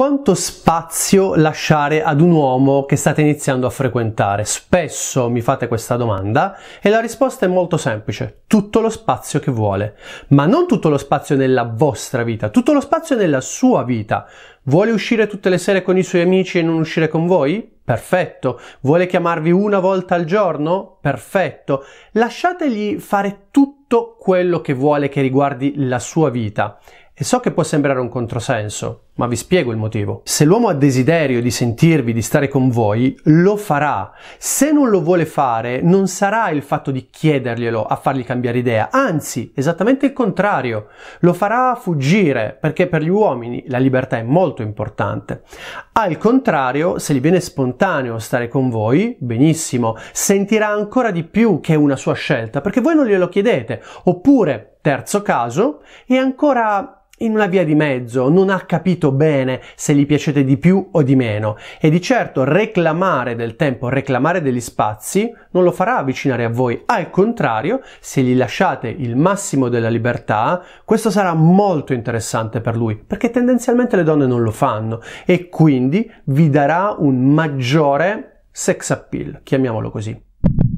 Quanto spazio lasciare ad un uomo che state iniziando a frequentare? Spesso mi fate questa domanda e la risposta è molto semplice, tutto lo spazio che vuole, ma non tutto lo spazio nella vostra vita, tutto lo spazio nella sua vita. Vuole uscire tutte le sere con i suoi amici e non uscire con voi? Perfetto. Vuole chiamarvi una volta al giorno? Perfetto. Lasciategli fare tutto quello che vuole che riguardi la sua vita e so che può sembrare un controsenso, ma vi spiego il motivo. Se l'uomo ha desiderio di sentirvi, di stare con voi, lo farà. Se non lo vuole fare, non sarà il fatto di chiederglielo a fargli cambiare idea, anzi, esattamente il contrario. Lo farà fuggire, perché per gli uomini la libertà è molto importante. Al contrario, se gli viene spontaneo stare con voi, benissimo, sentirà ancora di più che è una sua scelta, perché voi non glielo chiedete. Oppure, terzo caso, è ancora in una via di mezzo, non ha capito bene se gli piacete di più o di meno e di certo reclamare del tempo, reclamare degli spazi non lo farà avvicinare a voi, al contrario se gli lasciate il massimo della libertà questo sarà molto interessante per lui perché tendenzialmente le donne non lo fanno e quindi vi darà un maggiore sex appeal, chiamiamolo così.